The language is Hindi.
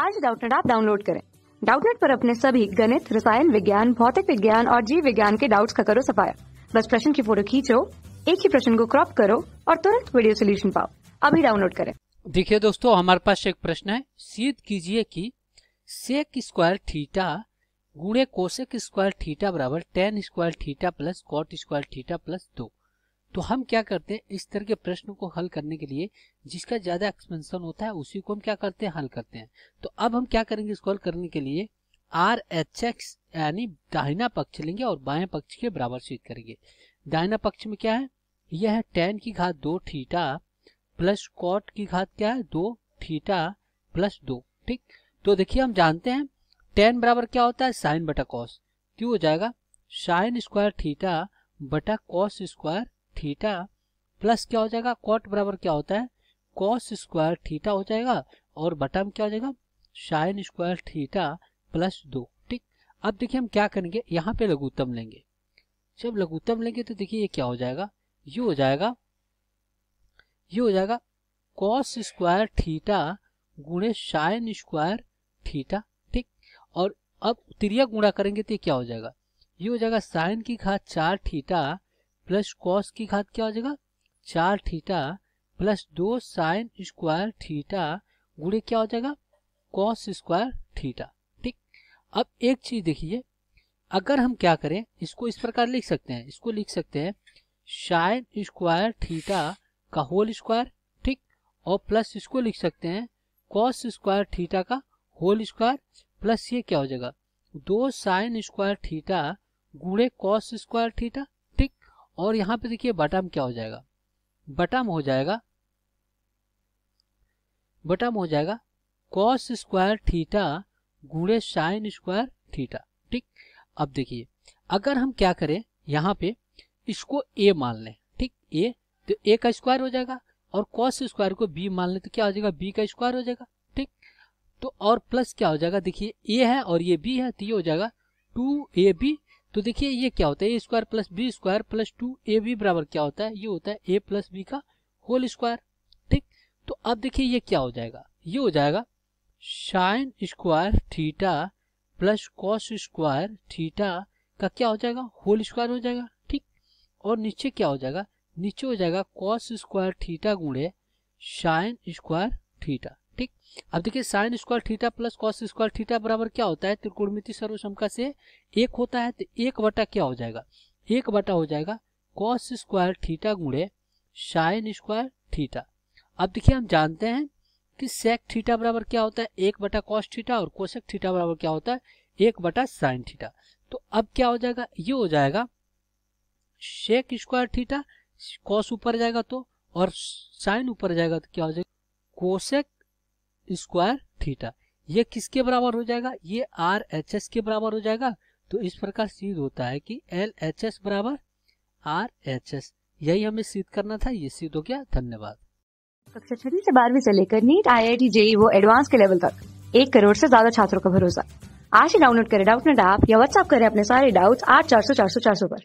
आज डाउटनेट आप डाउनलोड करें डाउटनेट पर अपने सभी गणित रसायन विज्ञान भौतिक विज्ञान और जीव विज्ञान के डाउट्स का करो सफाया बस प्रश्न की फोटो खींचो एक ही प्रश्न को क्रॉप करो और तुरंत वीडियो सोल्यूशन पाओ अभी डाउनलोड करें देखिए दोस्तों हमारे पास एक प्रश्न है सीध कीजिए कि सेक स्क्वायर थीटा गुणे कोशेक स्क्वायर थीटा बराबर tan square theta plus cot square theta plus दो तो हम क्या करते हैं इस तरह के प्रश्न को हल करने के लिए जिसका ज्यादा एक्सपेंशन होता है उसी को हम क्या करते हैं हल करते हैं तो अब हम क्या करेंगे इसको हल करने के लिए आर एच एक्स यानी दाहिना पक्ष लेंगे और बाएं पक्ष के बराबर स्विच करेंगे दाहिना पक्ष में क्या है यह है टेन की घात दो थीटा प्लस कॉट की घात क्या है दो थीटा प्लस दो ठीक तो देखिए हम जानते हैं टेन बराबर क्या होता है साइन बटा कॉस क्यों हो जाएगा साइन स्क्वायर थीटा बटा कॉस स्क्वायर थीटा प्लस क्या हो जाएगा कॉट बराबर क्या होता है कॉस स्क्वायर थीटा हो जाएगा और बटम क्या हो जाएगा साइन स्क्वायर थीटा प्लस दो ठीक अब देखिए हम क्या करेंगे यहाँ पे लघुत्तम लेंगे जब लघुत्तम लेंगे तो देखिए ये क्या हो जाएगा ये हो जाएगा ये हो जाएगा कॉस स्क्वायर थीटा गुणे साइन स्क्वायर थीटा ठीक और अब त्रिया गुणा करेंगे तो क्या हो जाएगा ये हो जाएगा साइन की घात चार थीटा प्लस कॉस की घात क्या हो जाएगा चार थीटा प्लस दो साइन स्क्वायर थीटा गुड़े क्या हो जाएगा कॉस स्क्वायर थीटा ठीक अब एक चीज देखिए अगर हम क्या करें इसको इस प्रकार लिख सकते हैं इसको लिख सकते हैं साइन स्क्वायर थीटा का होल स्क्वायर ठीक और प्लस इसको लिख सकते हैं कॉस स्क्वायर थीटा का होल स्क्वायर प्लस ये क्या हो जाएगा दो साइन स्क्वायर थीटा गुड़े कॉस स्क्वायर थीटा और यहाँ पे देखिए बटम क्या हो जाएगा बटम हो जाएगा बटम हो जाएगा कॉस स्क्वायर थीटा गुड़े साइन स्क्वायर थीटा ठीक अब देखिए अगर हम क्या करें यहां पे इसको ए मान लें ठीक ए तो ए का स्क्वायर हो जाएगा और कॉस स्क्वायर को बी मान लें तो क्या हो जाएगा बी का स्क्वायर हो जाएगा ठीक तो और प्लस क्या हो जाएगा देखिए ए है और ये बी है तो ये हो जाएगा टू ए बी तो देखिए ये क्या होता है A square plus B square plus two A B बराबर क्या होता है ये होता है ए प्लस बी का होल स्क्वायर ठीक तो अब देखिए ये क्या हो जाएगा ये हो जाएगा sine square theta plus cos square theta का क्या हो जाएगा होल स्क्वायर हो जाएगा ठीक और नीचे क्या हो जाएगा नीचे हो जाएगा कॉस स्क्वायर थीटा गुणे साइन स्क्वायर थीटा ठीक अब देखिए sine square theta plus cos square theta बराबर क्या होता है त्रिकोणमिति सर्वसमका से एक होता है तो एक बटा क्या हो जाएगा एक बटा हो जाएगा कॉस स्क्वायर थीटा गुणे साइन स्क्वायर थीटा अब देखिए हम जानते हैं कि सेक थीटा बराबर क्या होता है एक बटा कॉस थीटा और कोशक थीटा बराबर क्या होता है एक बटा साइन थीटा तो अब क्या हो जाएगा ये हो जाएगा सेक स्क्वायर थीटा कॉस ऊपर जाएगा तो और साइन ऊपर जाएगा तो क्या हो जाएगा कोशक स्क्वायर थीटा ये किसके बराबर हो जाएगा ये आर एच एस के बराबर हो जाएगा तो इस प्रकार सीध होता है कि एल एच एस बराबर आर एच एस यही हमें सिद्ध करना था ये सिद्ध हो गया धन्यवाद कक्षा छठी से बारहवीं से लेकर NEET I I T JEE वो एडवांस के लेवल तक एक करोड़ से ज्यादा छात्रों का भरोसा आज ही डाउनलोड करें डाउट नेट ऐप या व्हाट्सअप करें अपने सारे डाउट्स आठ चार सौ चार सौ चार सौ पर